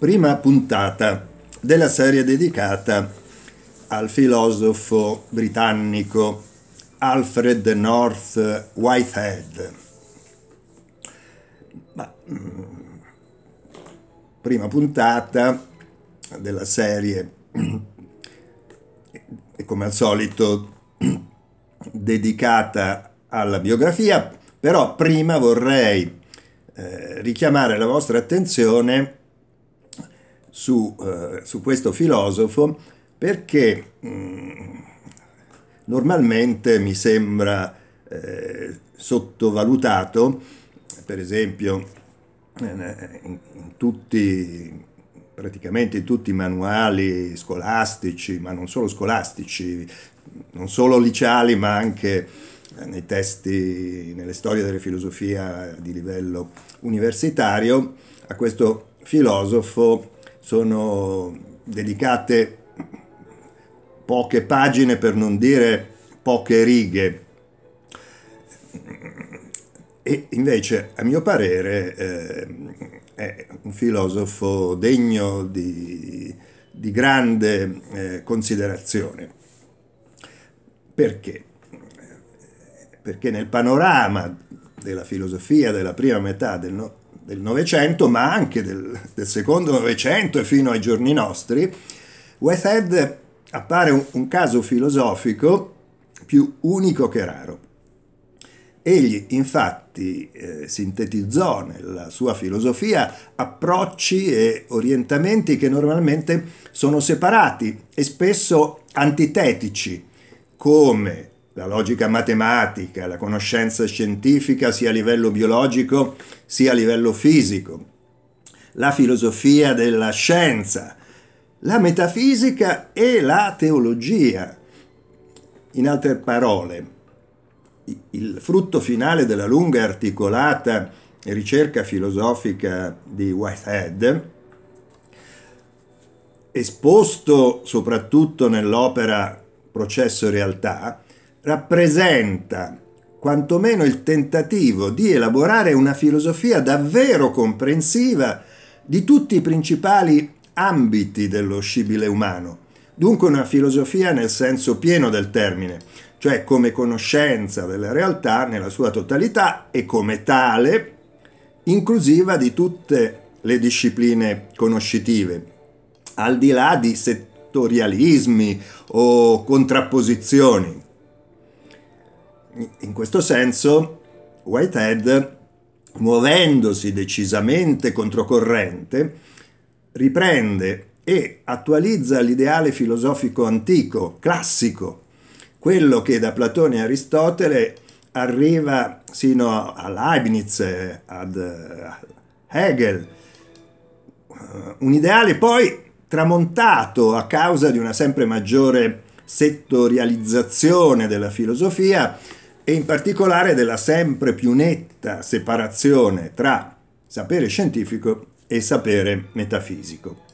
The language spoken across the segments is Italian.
prima puntata della serie dedicata al filosofo britannico Alfred North Whitehead. Ma, mm, prima puntata della serie e come al solito dedicata alla biografia, però prima vorrei eh, richiamare la vostra attenzione su, eh, su questo filosofo perché mh, mm, normalmente mi sembra eh, sottovalutato, per esempio eh, in, in tutti praticamente in tutti i manuali scolastici, ma non solo scolastici, non solo liceali, ma anche eh, nei testi, nelle storie della filosofia di livello universitario, a questo filosofo sono dedicate poche pagine per non dire poche righe. E invece, a mio parere, eh, è un filosofo degno di, di grande eh, considerazione. Perché? Perché nel panorama della filosofia della prima metà del, no, del Novecento, ma anche del, del secondo Novecento e fino ai giorni nostri, Whitehead appare un, un caso filosofico più unico che raro. Egli infatti eh, sintetizzò nella sua filosofia approcci e orientamenti che normalmente sono separati e spesso antitetici, come la logica matematica, la conoscenza scientifica sia a livello biologico sia a livello fisico, la filosofia della scienza, la metafisica e la teologia. In altre parole, il frutto finale della lunga e articolata ricerca filosofica di Whitehead, esposto soprattutto nell'opera Processo e Realtà, rappresenta quantomeno il tentativo di elaborare una filosofia davvero comprensiva di tutti i principali ambiti dello scibile umano. Dunque una filosofia nel senso pieno del termine, cioè come conoscenza della realtà nella sua totalità e come tale inclusiva di tutte le discipline conoscitive, al di là di settorialismi o contrapposizioni. In questo senso, Whitehead, muovendosi decisamente controcorrente, riprende e attualizza l'ideale filosofico antico, classico, quello che da Platone e Aristotele arriva sino a Leibniz, eh, ad eh, Hegel, eh, un ideale poi tramontato a causa di una sempre maggiore settorializzazione della filosofia, e in particolare della sempre più netta separazione tra sapere scientifico e sapere metafisico.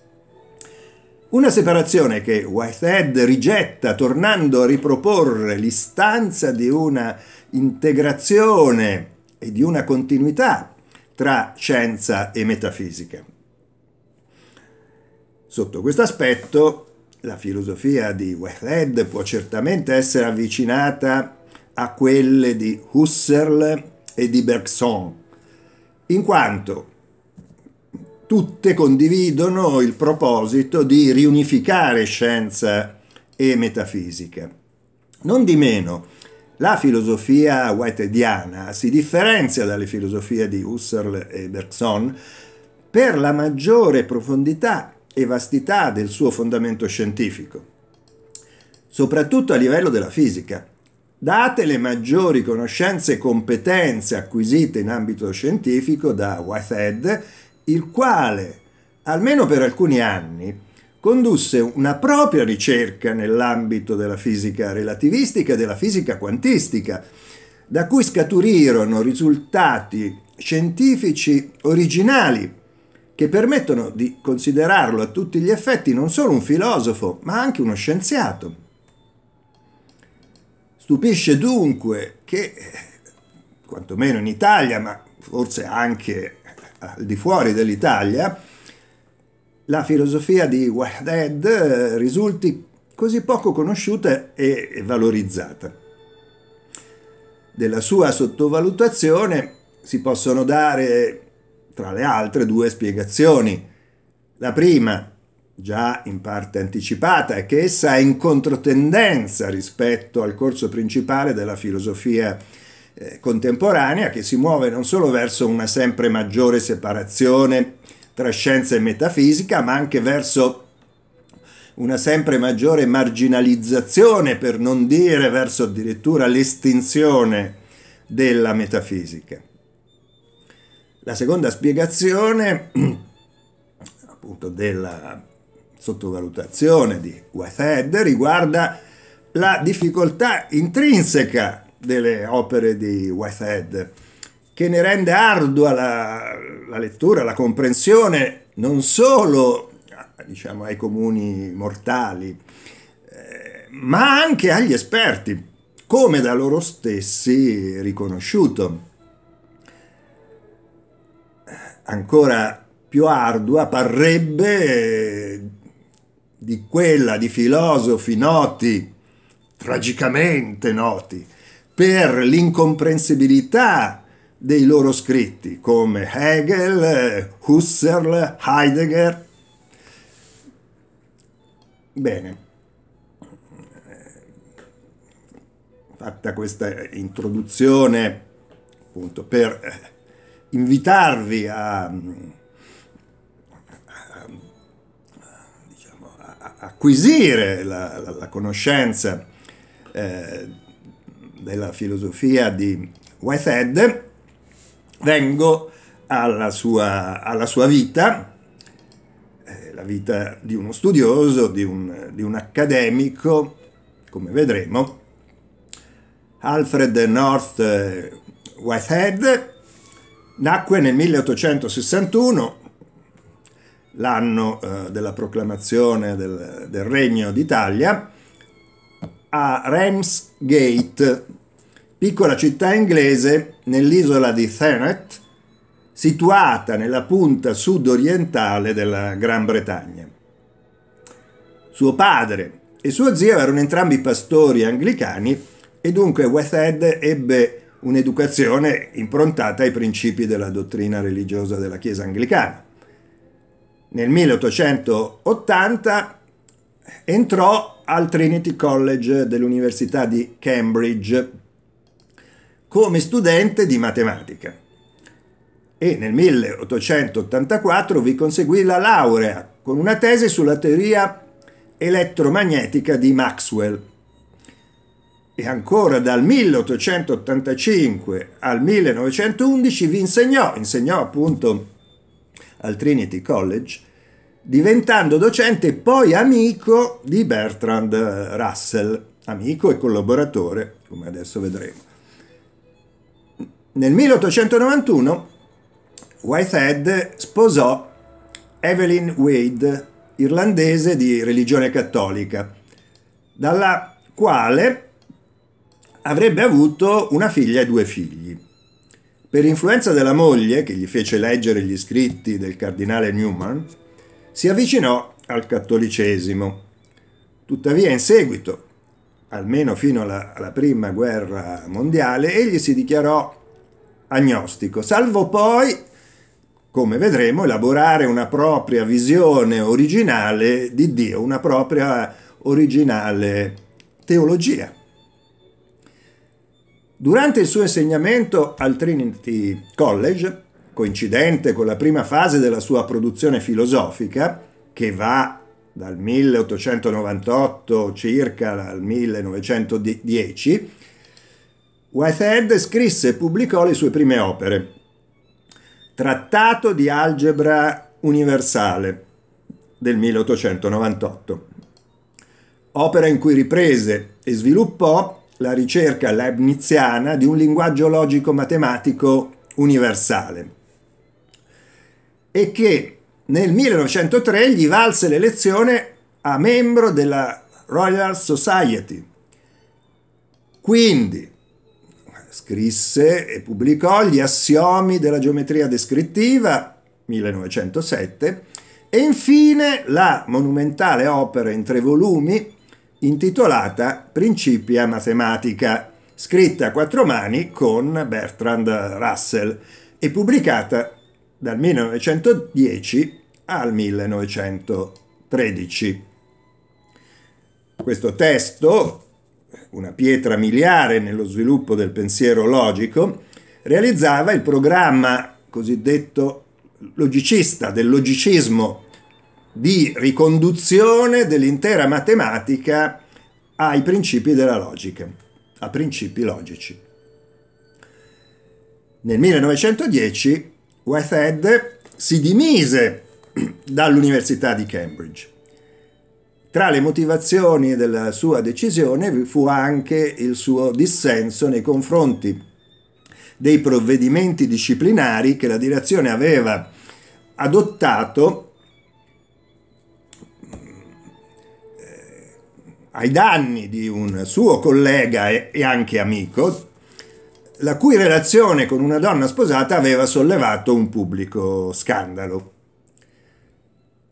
Una separazione che Whitehead rigetta tornando a riproporre l'istanza di una integrazione e di una continuità tra scienza e metafisica. Sotto questo aspetto la filosofia di Whitehead può certamente essere avvicinata a quelle di Husserl e di Bergson, in quanto tutte condividono il proposito di riunificare scienza e metafisica. Non di meno, la filosofia whiteheadiana si differenzia dalle filosofie di Husserl e Bergson per la maggiore profondità e vastità del suo fondamento scientifico, soprattutto a livello della fisica. Date le maggiori conoscenze e competenze acquisite in ambito scientifico da Whitehead, il quale, almeno per alcuni anni, condusse una propria ricerca nell'ambito della fisica relativistica e della fisica quantistica, da cui scaturirono risultati scientifici originali che permettono di considerarlo a tutti gli effetti non solo un filosofo, ma anche uno scienziato. Stupisce dunque che, quantomeno in Italia, ma forse anche al di fuori dell'Italia, la filosofia di Wahded eh, risulti così poco conosciuta e valorizzata. Della sua sottovalutazione si possono dare, tra le altre, due spiegazioni. La prima già in parte anticipata e che essa è in controtendenza rispetto al corso principale della filosofia eh, contemporanea che si muove non solo verso una sempre maggiore separazione tra scienza e metafisica, ma anche verso una sempre maggiore marginalizzazione, per non dire verso addirittura l'estinzione della metafisica. La seconda spiegazione appunto della sottovalutazione di Whitehead riguarda la difficoltà intrinseca delle opere di Whitehead, che ne rende ardua la, la lettura, la comprensione non solo diciamo, ai comuni mortali, eh, ma anche agli esperti, come da loro stessi riconosciuto. Ancora più ardua parrebbe di quella di filosofi noti, tragicamente noti, per l'incomprensibilità dei loro scritti, come Hegel, Husserl, Heidegger. Bene, fatta questa introduzione appunto per invitarvi a acquisire la, la, la conoscenza eh, della filosofia di Whitehead, vengo alla sua, alla sua vita, eh, la vita di uno studioso, di un, di un accademico, come vedremo, Alfred North eh, Whitehead, nacque nel 1861 l'anno eh, della proclamazione del, del Regno d'Italia, a Ramsgate, piccola città inglese nell'isola di Thanet, situata nella punta sud-orientale della Gran Bretagna. Suo padre e suo zio erano entrambi pastori anglicani e dunque Westhead ebbe un'educazione improntata ai principi della dottrina religiosa della Chiesa anglicana nel 1880 entrò al Trinity College dell'Università di Cambridge come studente di matematica e nel 1884 vi conseguì la laurea con una tesi sulla teoria elettromagnetica di Maxwell. E ancora dal 1885 al 1911 vi insegnò, insegnò appunto al Trinity College, diventando docente e poi amico di Bertrand Russell, amico e collaboratore, come adesso vedremo. Nel 1891 Whitehead sposò Evelyn Wade, irlandese di religione cattolica, dalla quale avrebbe avuto una figlia e due figli. Per influenza della moglie, che gli fece leggere gli scritti del cardinale Newman, si avvicinò al cattolicesimo. Tuttavia in seguito, almeno fino alla, alla prima guerra mondiale, egli si dichiarò agnostico, salvo poi, come vedremo, elaborare una propria visione originale di Dio, una propria originale teologia. Durante il suo insegnamento al Trinity College, coincidente con la prima fase della sua produzione filosofica, che va dal 1898 circa al 1910, Whitehead scrisse e pubblicò le sue prime opere. Trattato di algebra universale del 1898, opera in cui riprese e sviluppò la ricerca leibniziana di un linguaggio logico-matematico universale e che nel 1903 gli valse l'elezione a membro della Royal Society. Quindi scrisse e pubblicò gli assiomi della geometria descrittiva 1907 e infine la monumentale opera in tre volumi intitolata Principia matematica, scritta a quattro mani con Bertrand Russell e pubblicata dal 1910 al 1913. Questo testo, una pietra miliare nello sviluppo del pensiero logico, realizzava il programma cosiddetto logicista del logicismo di riconduzione dell'intera matematica ai principi della logica, a principi logici. Nel 1910 Whitehead si dimise dall'Università di Cambridge. Tra le motivazioni della sua decisione vi fu anche il suo dissenso nei confronti dei provvedimenti disciplinari che la direzione aveva adottato eh, ai danni di un suo collega e anche amico, la cui relazione con una donna sposata aveva sollevato un pubblico scandalo.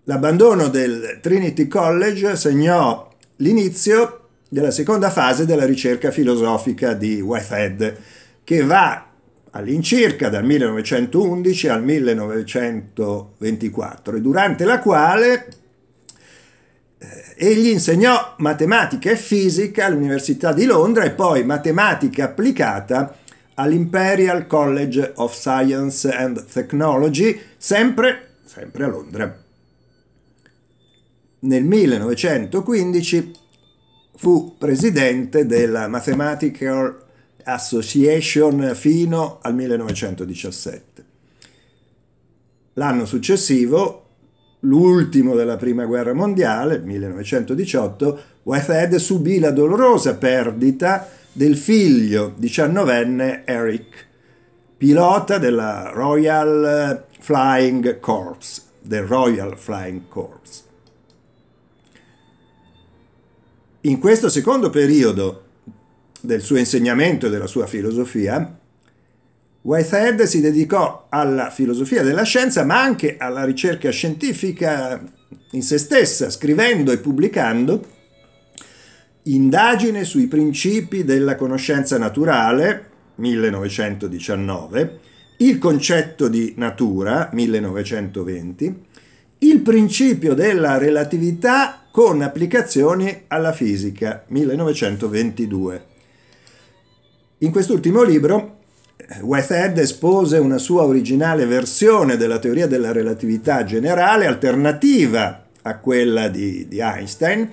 L'abbandono del Trinity College segnò l'inizio della seconda fase della ricerca filosofica di Whitehead, che va all'incirca dal 1911 al 1924 e durante la quale eh, egli insegnò matematica e fisica all'Università di Londra e poi matematica applicata a all'Imperial College of Science and Technology, sempre, sempre a Londra. Nel 1915 fu presidente della Mathematical Association fino al 1917. L'anno successivo, l'ultimo della Prima Guerra Mondiale, 1918, Whitehead subì la dolorosa perdita del figlio 19enne Eric, pilota della Royal eh, Flying Corps, del Royal Flying Corps. In questo secondo periodo del suo insegnamento e della sua filosofia, Whitehead si dedicò alla filosofia della scienza, ma anche alla ricerca scientifica in se stessa, scrivendo e pubblicando Indagine sui principi della conoscenza naturale, 1919, il concetto di natura, 1920, il principio della relatività con applicazioni alla fisica, 1922. In quest'ultimo libro Whitehead espose una sua originale versione della teoria della relatività generale alternativa a quella di, di Einstein,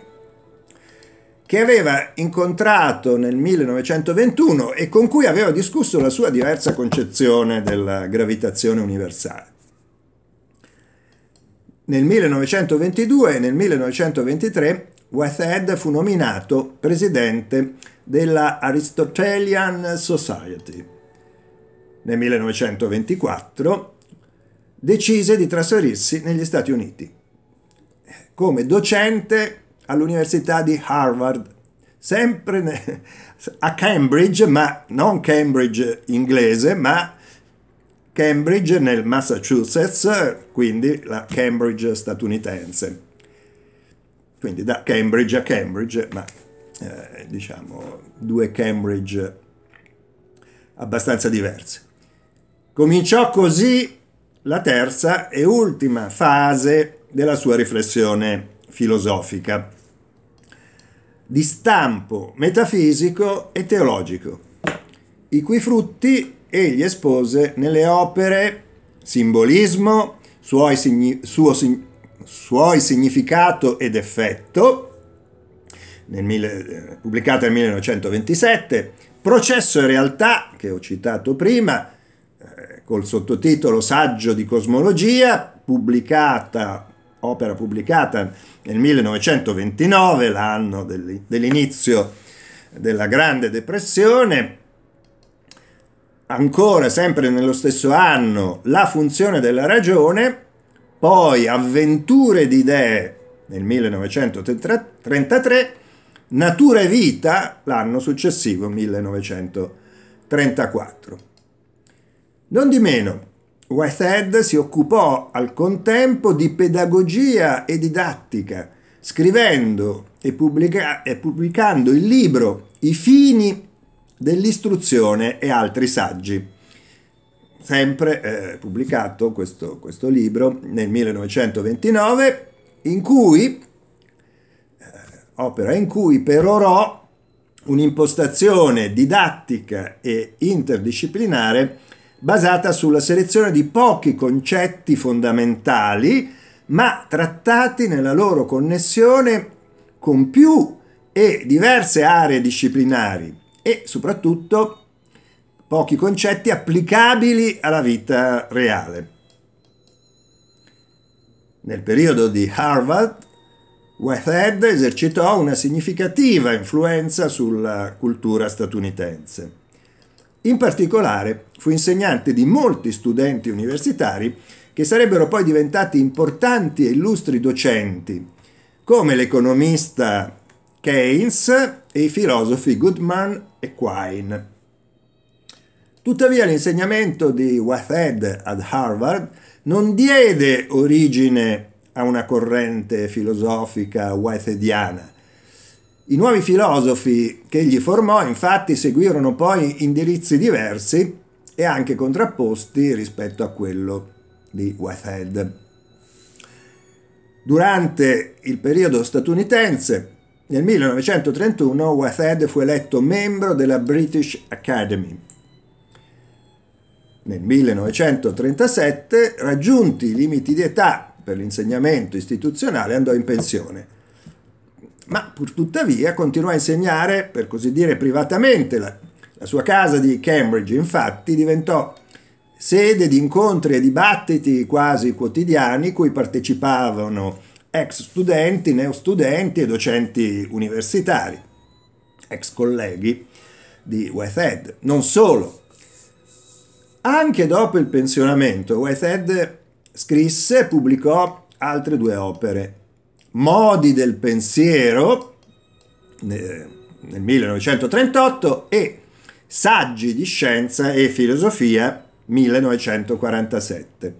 che aveva incontrato nel 1921 e con cui aveva discusso la sua diversa concezione della gravitazione universale. Nel 1922 e nel 1923 Whitehead fu nominato presidente della Aristotelian Society. Nel 1924 decise di trasferirsi negli Stati Uniti. Come docente all'Università di Harvard, sempre a Cambridge, ma non Cambridge inglese, ma Cambridge nel Massachusetts, quindi la Cambridge statunitense. Quindi da Cambridge a Cambridge, ma eh, diciamo due Cambridge abbastanza diverse. Cominciò così la terza e ultima fase della sua riflessione filosofica di stampo metafisico e teologico, i cui frutti egli espose nelle opere Simbolismo, suoi, signi, suo, suoi significato ed effetto, nel eh, pubblicata nel 1927, Processo e realtà, che ho citato prima, eh, col sottotitolo Saggio di cosmologia, pubblicata opera pubblicata nel 1929, l'anno dell'inizio della Grande Depressione. Ancora, sempre nello stesso anno, La funzione della ragione, poi Avventure di idee nel 1933, Natura e vita l'anno successivo, 1934. Non di meno, Whitehead si occupò al contempo di pedagogia e didattica, scrivendo e, pubblica- e pubblicando il libro I fini dell'istruzione e altri saggi. Sempre eh, pubblicato questo, questo libro nel 1929, in cui, eh, opera in cui perorò un'impostazione didattica e interdisciplinare basata sulla selezione di pochi concetti fondamentali, ma trattati nella loro connessione con più e diverse aree disciplinari e soprattutto pochi concetti applicabili alla vita reale. Nel periodo di Harvard, Whitehead esercitò una significativa influenza sulla cultura statunitense. In particolare fu insegnante di molti studenti universitari che sarebbero poi diventati importanti e illustri docenti, come l'economista Keynes e i filosofi Goodman e Quine. Tuttavia l'insegnamento di Wathead ad Harvard non diede origine a una corrente filosofica wathediana, i nuovi filosofi che egli formò infatti seguirono poi indirizzi diversi e anche contrapposti rispetto a quello di Whitehead. Durante il periodo statunitense, nel 1931 Whitehead fu eletto membro della British Academy. Nel 1937, raggiunti i limiti di età per l'insegnamento istituzionale, andò in pensione ma pur tuttavia continuò a insegnare, per così dire, privatamente. La, la sua casa di Cambridge, infatti, diventò sede di incontri e dibattiti quasi quotidiani cui partecipavano ex studenti, neostudenti e docenti universitari, ex colleghi di Whitehead. Non solo. Anche dopo il pensionamento, Whitehead scrisse e pubblicò altre due opere modi del pensiero nel 1938 e saggi di scienza e filosofia 1947.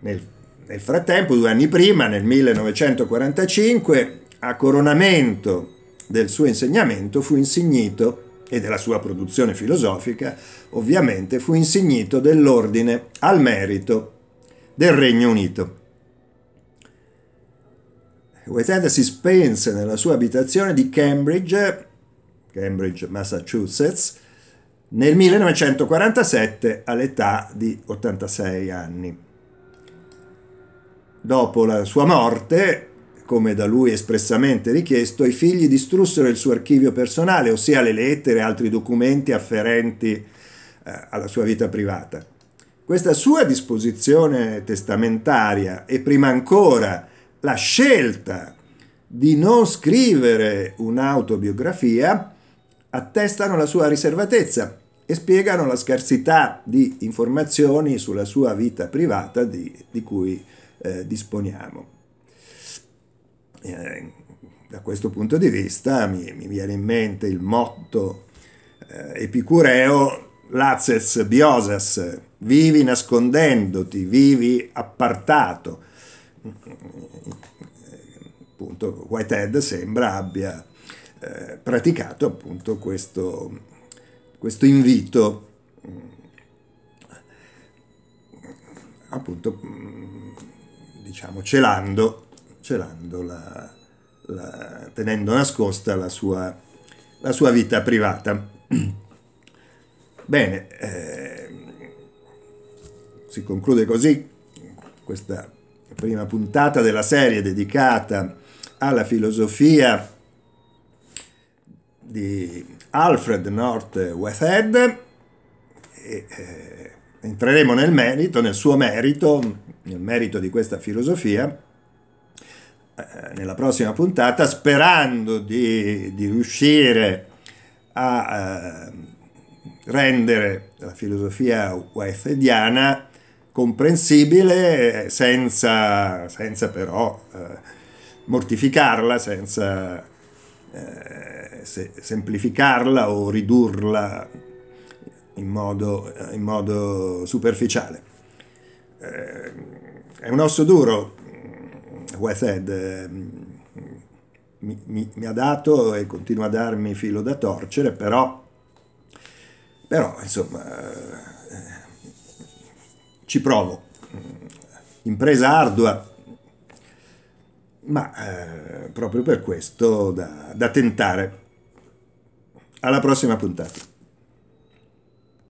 Nel, nel frattempo, due anni prima, nel 1945, a coronamento del suo insegnamento fu insignito e della sua produzione filosofica, ovviamente fu insignito dell'ordine al merito del Regno Unito. Whitehead si spense nella sua abitazione di Cambridge, Cambridge, Massachusetts, nel 1947 all'età di 86 anni. Dopo la sua morte, come da lui espressamente richiesto, i figli distrussero il suo archivio personale, ossia le lettere e altri documenti afferenti eh, alla sua vita privata. Questa sua disposizione testamentaria e prima ancora la scelta di non scrivere un'autobiografia attestano la sua riservatezza e spiegano la scarsità di informazioni sulla sua vita privata di, di cui eh, disponiamo. Eh, da questo punto di vista mi, mi viene in mente il motto eh, epicureo Lazes biosas, vivi nascondendoti, vivi appartato, appunto Whitehead sembra abbia eh, praticato appunto questo, questo invito appunto diciamo celando, celando la, la, tenendo nascosta la sua, la sua, vita privata. Bene, eh, si conclude così questa prima puntata della serie dedicata alla filosofia di Alfred North Whitehead e, eh, entreremo nel merito, nel suo merito, nel merito di questa filosofia eh, nella prossima puntata sperando di, di riuscire a eh, rendere la filosofia whiteheadiana comprensibile senza, senza però eh, mortificarla, senza eh, se, semplificarla o ridurla in modo, eh, in modo superficiale. Eh, è un osso duro, mm, Westhead eh, mm, mi, mi, mi, ha dato e continua a darmi filo da torcere, però, però insomma eh, ci provo. Impresa ardua, ma eh, proprio per questo da, da tentare. Alla prossima puntata.